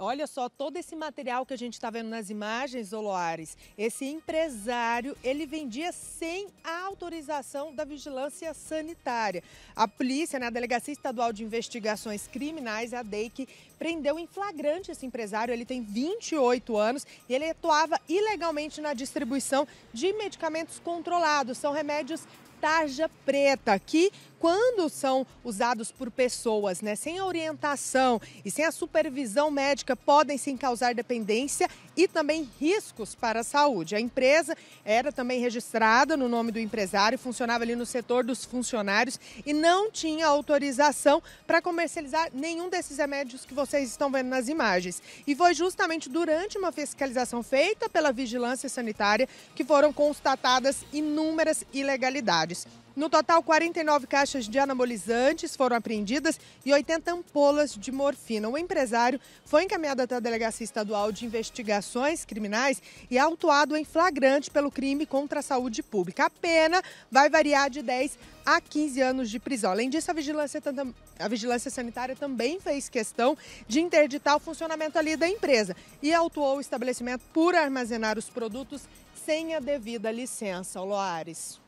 Olha só todo esse material que a gente está vendo nas imagens, Oloares. Esse empresário, ele vendia sem a autorização da vigilância sanitária. A polícia, na né, Delegacia Estadual de Investigações Criminais, a DEIC, prendeu em flagrante esse empresário. Ele tem 28 anos e ele atuava ilegalmente na distribuição de medicamentos controlados. São remédios tarja preta, que quando são usados por pessoas, né, sem orientação e sem a supervisão médica, podem sim causar dependência e também riscos para a saúde. A empresa era também registrada no nome do empresário, funcionava ali no setor dos funcionários e não tinha autorização para comercializar nenhum desses remédios que vocês estão vendo nas imagens. E foi justamente durante uma fiscalização feita pela Vigilância Sanitária que foram constatadas inúmeras ilegalidades. No total, 49 caixas de anabolizantes foram apreendidas e 80 ampolas de morfina. O empresário foi encaminhado até a Delegacia Estadual de investigação investigações criminais e autuado em flagrante pelo crime contra a saúde pública. A pena vai variar de 10 a 15 anos de prisão. Além disso, a vigilância, a vigilância sanitária também fez questão de interditar o funcionamento ali da empresa e autuou o estabelecimento por armazenar os produtos sem a devida licença. O Loares.